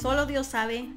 Solo Dios sabe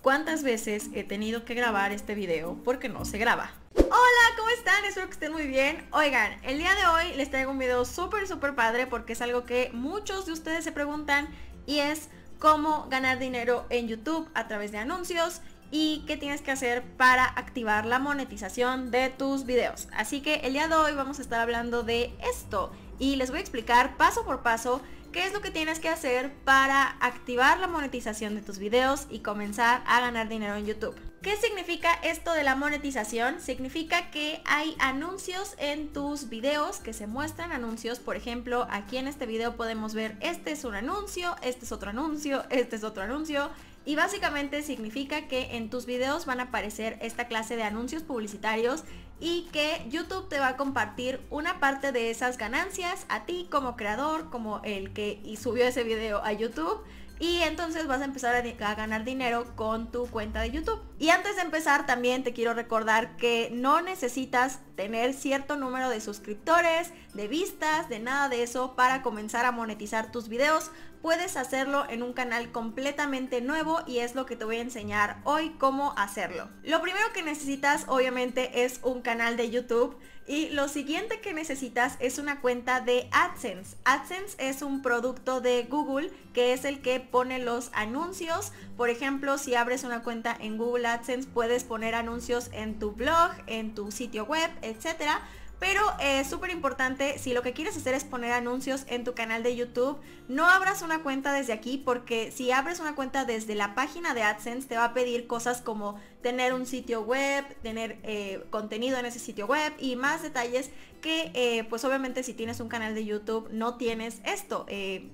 cuántas veces he tenido que grabar este video porque no se graba. Hola, ¿cómo están? Espero que estén muy bien. Oigan, el día de hoy les traigo un video súper súper padre porque es algo que muchos de ustedes se preguntan y es cómo ganar dinero en YouTube a través de anuncios y qué tienes que hacer para activar la monetización de tus videos. Así que el día de hoy vamos a estar hablando de esto y les voy a explicar paso por paso qué es lo que tienes que hacer para activar la monetización de tus videos y comenzar a ganar dinero en YouTube. ¿Qué significa esto de la monetización? Significa que hay anuncios en tus videos que se muestran anuncios. Por ejemplo, aquí en este video podemos ver este es un anuncio, este es otro anuncio, este es otro anuncio y básicamente significa que en tus videos van a aparecer esta clase de anuncios publicitarios y que YouTube te va a compartir una parte de esas ganancias a ti como creador, como el que subió ese video a YouTube. Y entonces vas a empezar a, ganar dinero con tu cuenta de YouTube. Y antes de empezar también te quiero recordar que no necesitas tener cierto número de suscriptores, de vistas, de nada de eso para comenzar a monetizar tus videos puedes hacerlo en un canal completamente nuevo y es lo que te voy a enseñar hoy cómo hacerlo. Lo primero que necesitas obviamente es un canal de YouTube y lo siguiente que necesitas es una cuenta de AdSense. AdSense es un producto de Google que es el que pone los anuncios. Por ejemplo, si abres una cuenta en Google AdSense puedes poner anuncios en tu blog, en tu sitio web, etcétera pero es eh, súper importante, si lo que quieres hacer es poner anuncios en tu canal de YouTube, no abras una cuenta desde aquí porque si abres una cuenta desde la página de AdSense te va a pedir cosas como tener un sitio web, tener eh, contenido en ese sitio web y más detalles que eh, pues obviamente si tienes un canal de YouTube no tienes esto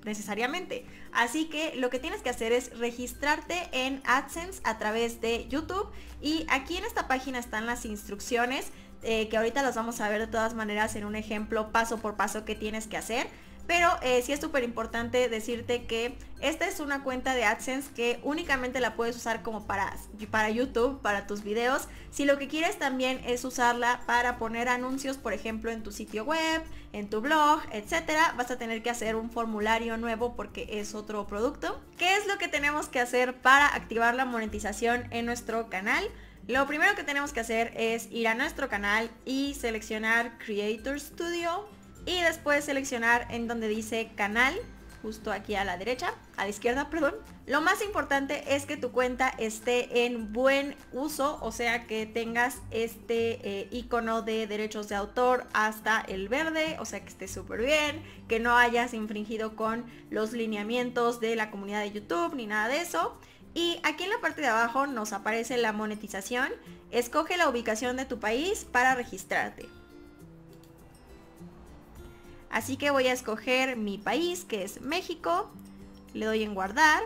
necesariamente. Así que lo que tienes que hacer es registrarte en AdSense a través de YouTube y aquí en esta página están las instrucciones eh, que ahorita las vamos a ver de todas maneras en un ejemplo paso por paso que tienes que hacer. Pero eh, sí es súper importante decirte que esta es una cuenta de AdSense que únicamente la puedes usar como para, para YouTube, para tus videos. Si lo que quieres también es usarla para poner anuncios, por ejemplo, en tu sitio web, en tu blog, etcétera, vas a tener que hacer un formulario nuevo porque es otro producto. ¿Qué es lo que tenemos que hacer para activar la monetización en nuestro canal? Lo primero que tenemos que hacer es ir a nuestro canal y seleccionar Creator Studio y después seleccionar en donde dice canal, justo aquí a la derecha, a la izquierda, perdón. Lo más importante es que tu cuenta esté en buen uso, o sea que tengas este eh, icono de derechos de autor hasta el verde, o sea que esté súper bien, que no hayas infringido con los lineamientos de la comunidad de YouTube ni nada de eso. Y aquí en la parte de abajo nos aparece la monetización. Escoge la ubicación de tu país para registrarte. Así que voy a escoger mi país, que es México. Le doy en guardar.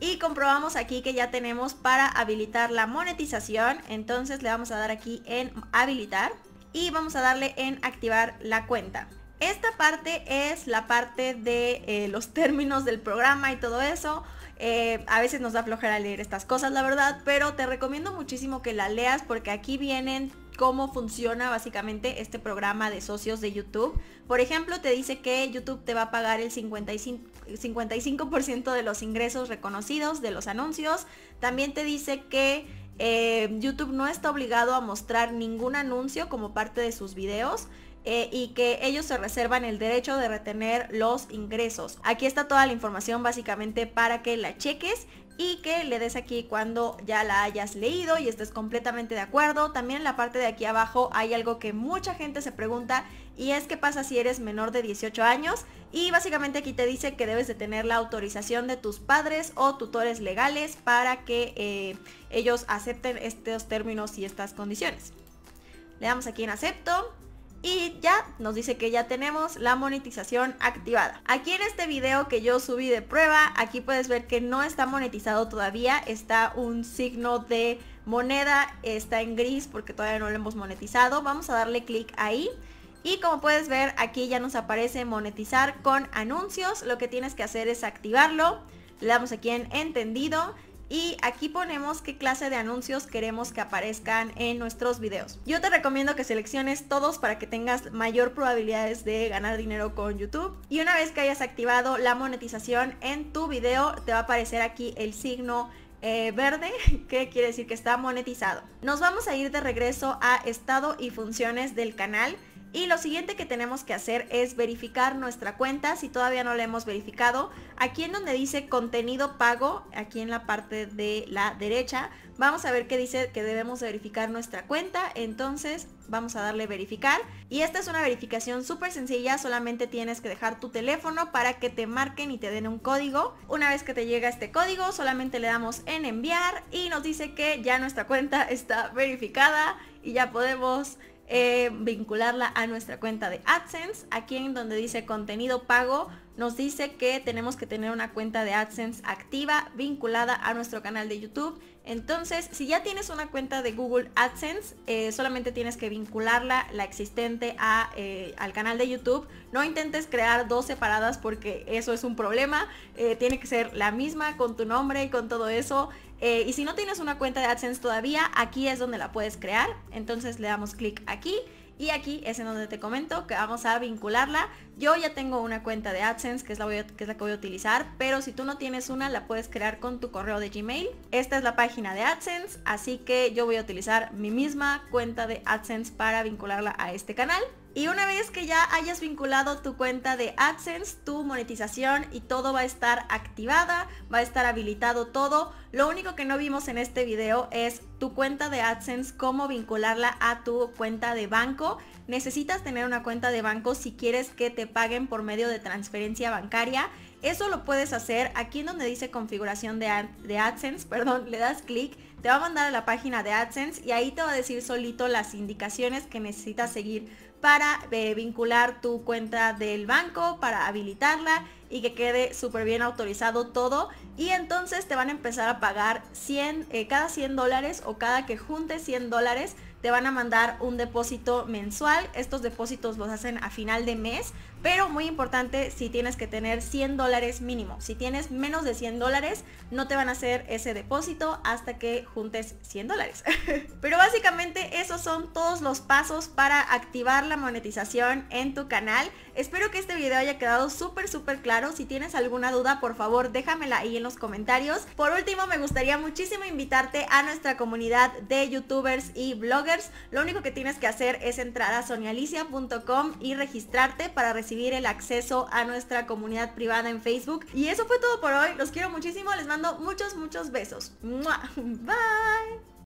Y comprobamos aquí que ya tenemos para habilitar la monetización. Entonces le vamos a dar aquí en habilitar. Y vamos a darle en activar la cuenta. Esta parte es la parte de eh, los términos del programa y todo eso. Eh, a veces nos da flojera leer estas cosas, la verdad, pero te recomiendo muchísimo que la leas porque aquí vienen cómo funciona básicamente este programa de socios de YouTube. Por ejemplo, te dice que YouTube te va a pagar el 55, de los ingresos reconocidos de los anuncios. También te dice que eh, YouTube no está obligado a mostrar ningún anuncio como parte de sus videos. Eh, y que ellos se reservan el derecho de retener los ingresos. Aquí está toda la información básicamente para que la cheques y que le des aquí cuando ya la hayas leído y estés completamente de acuerdo. También en la parte de aquí abajo hay algo que mucha gente se pregunta y es qué pasa si eres menor de 18 años y básicamente aquí te dice que debes de tener la autorización de tus padres o tutores legales para que eh, ellos acepten estos términos y estas condiciones. Le damos aquí en acepto y ya, nos dice que ya tenemos la monetización activada. Aquí en este video que yo subí de prueba, aquí puedes ver que no está monetizado todavía. Está un signo de moneda, está en gris porque todavía no lo hemos monetizado. Vamos a darle clic ahí. Y como puedes ver, aquí ya nos aparece monetizar con anuncios. Lo que tienes que hacer es activarlo. Le damos aquí en entendido y aquí ponemos qué clase de anuncios queremos que aparezcan en nuestros videos. Yo te recomiendo que selecciones todos para que tengas mayor probabilidades de ganar dinero con YouTube. Y una vez que hayas activado la monetización en tu video, te va a aparecer aquí el signo eh, verde, que quiere decir que está monetizado. Nos vamos a ir de regreso a estado y funciones del canal y lo siguiente que tenemos que hacer es verificar nuestra cuenta si todavía no la hemos verificado. Aquí en donde dice contenido pago, aquí en la parte de la derecha, vamos a ver que dice que debemos verificar nuestra cuenta. Entonces vamos a darle verificar. Y esta es una verificación súper sencilla, solamente tienes que dejar tu teléfono para que te marquen y te den un código. Una vez que te llega este código, solamente le damos en enviar y nos dice que ya nuestra cuenta está verificada y ya podemos eh, vincularla a nuestra cuenta de AdSense. Aquí en donde dice contenido pago, nos dice que tenemos que tener una cuenta de AdSense activa vinculada a nuestro canal de YouTube. Entonces, si ya tienes una cuenta de Google AdSense, eh, solamente tienes que vincularla, la existente, a, eh, al canal de YouTube. No intentes crear dos separadas porque eso es un problema. tiene que ser la misma con tu nombre y con todo eso. Eh, y si no tienes una cuenta de AdSense todavía, aquí es donde la puedes crear. Entonces le damos clic aquí. Y aquí es en donde te comento que vamos a vincularla. Yo ya tengo una cuenta de AdSense, que es, la que es la que voy a utilizar, pero si tú no tienes una, la puedes crear con tu correo de Gmail. Esta es la página de AdSense, así que yo voy a utilizar mi misma cuenta de AdSense para vincularla a este canal. Y una vez que ya hayas vinculado tu cuenta de AdSense, tu monetización y todo va a estar activada, va a estar habilitado todo. Lo único que no vimos en este video es tu cuenta de AdSense, cómo vincularla a tu cuenta de banco. Necesitas tener una cuenta de banco si quieres que te paguen por medio de transferencia bancaria. Eso lo puedes hacer aquí en donde dice configuración de, AdSense, perdón, le das clic te va a mandar a la página de AdSense y ahí te va a decir solito las indicaciones que necesitas seguir para eh, vincular tu cuenta del banco, para habilitarla y que quede súper bien autorizado todo. Y entonces te van a empezar a pagar 100, eh, cada 100 dólares o cada que junte 100 dólares te van a mandar un depósito mensual. Estos depósitos los hacen a final de mes. Pero muy importante, si tienes que tener 100 dólares mínimo. Si tienes menos de 100 dólares, no te van a hacer ese depósito hasta que juntes 100 dólares. Pero básicamente esos son todos los pasos para activar la monetización en tu canal. Espero que este video haya quedado súper, súper claro. Si tienes alguna duda, por favor, déjamela ahí en los comentarios. Por último, me gustaría muchísimo invitarte a nuestra comunidad de youtubers y bloggers. Lo único que tienes que hacer es entrar a sonialicia.com y registrarte para recibir el acceso a nuestra comunidad privada en Facebook. Y eso fue todo por hoy. Los quiero muchísimo. Les mando muchos, muchos besos. Bye.